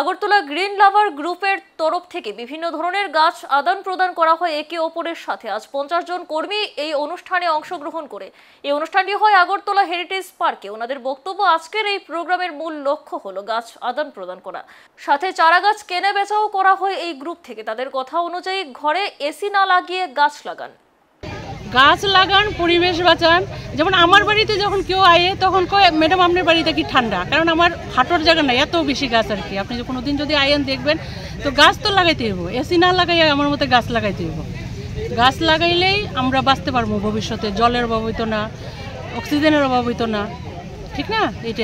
Agartala green লাভার গ্রুপের তরফ থেকে বিভিন্ন ধরনের গাছ আদান প্রদান করা হয় একে অপরের সাথে আজ পঞ্চাশ জন কর্মী এই অনুষ্ঠানে অংশগ্রহণ করে এই অনুষ্ঠানটি হয় আগরতলা হেরিটেজ পার্কে ওনাদের বক্তব্য আজকের এই প্রোগ্রামের মূল লক্ষ্য হলো গাছ আদান প্রদান করা সাথে চারা গাছ কেনা বেচাও করা হয় এই গ্রুপ থেকে তাদের কথা অনুযায়ী ঘরে এসি না লাগিয়ে গাছ লাগান গাছ লাগান পরিবেশ বাঁচান যেমন আমার বাড়িতে যখন কেউ আয়ে তখন কয় ম্যাডাম আপনার বাড়িতে কি ঠান্ডা কারণ আমার হাঁটোর জায়গা নাই এত বেশি গাছ আর কি আপনি কোনো দিন যদি আয়েন দেখবেন তো গাছ তো লাগাইতে হইব এসি না লাগাই আমার মতে গাছ লাগাইতে হইব গাছ লাগাইলেই আমরা বাঁচতে পারবো ভবিষ্যতে জলের অভাব হইতো না অক্সিজেনের অভাব হইতো না ঠিক না এটা